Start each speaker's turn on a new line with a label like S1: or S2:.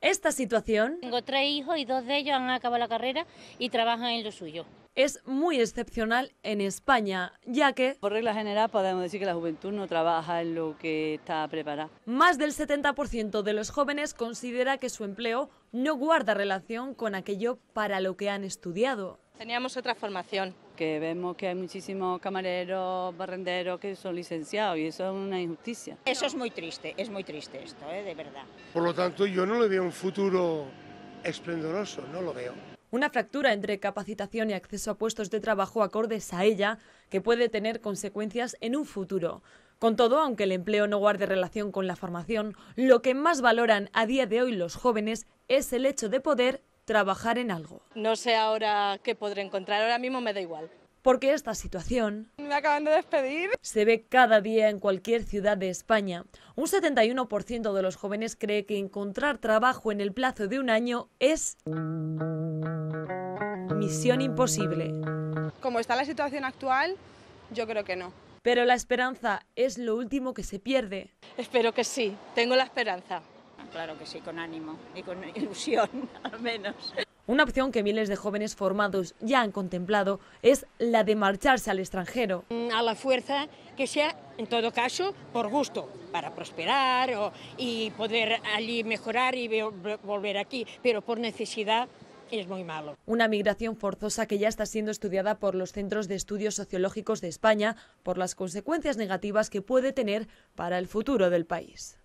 S1: esta situación. Tengo tres hijos y dos de ellos han acabado la carrera y trabajan en lo suyo. Es muy excepcional en España, ya que... Por regla general podemos decir que la juventud no trabaja en lo que está preparada. Más del 70% de los jóvenes considera que su empleo no guarda relación con aquello para lo que han estudiado.
S2: Teníamos otra formación. Que vemos que hay muchísimos camareros, barrenderos que son licenciados y eso es una injusticia. Eso es muy triste, es muy triste esto, ¿eh? de verdad. Por lo tanto, yo no le veo un futuro esplendoroso, no lo veo.
S1: Una fractura entre capacitación y acceso a puestos de trabajo acordes a ella que puede tener consecuencias en un futuro. Con todo, aunque el empleo no guarde relación con la formación, lo que más valoran a día de hoy los jóvenes es el hecho de poder trabajar en algo.
S2: No sé ahora qué podré encontrar, ahora mismo me da igual.
S1: Porque esta situación... Me acaban de despedir. Se ve cada día en cualquier ciudad de España. Un 71% de los jóvenes cree que encontrar trabajo en el plazo de un año es... Misión imposible. Como está la situación actual, yo creo que no. Pero la esperanza es lo último que se pierde. Espero que sí, tengo la esperanza
S2: claro que sí, con ánimo y con ilusión, al menos.
S1: Una opción que miles de jóvenes formados
S2: ya han contemplado es la de marcharse al extranjero. Mm, a la fuerza que sea, en todo caso, por gusto, para prosperar y poder allí mejorar y volver aquí, pero por necesidad es muy malo.
S1: Una migración forzosa que ya está siendo estudiada por los Centros de Estudios Sociológicos de España por las consecuencias negativas que puede tener para el futuro del país.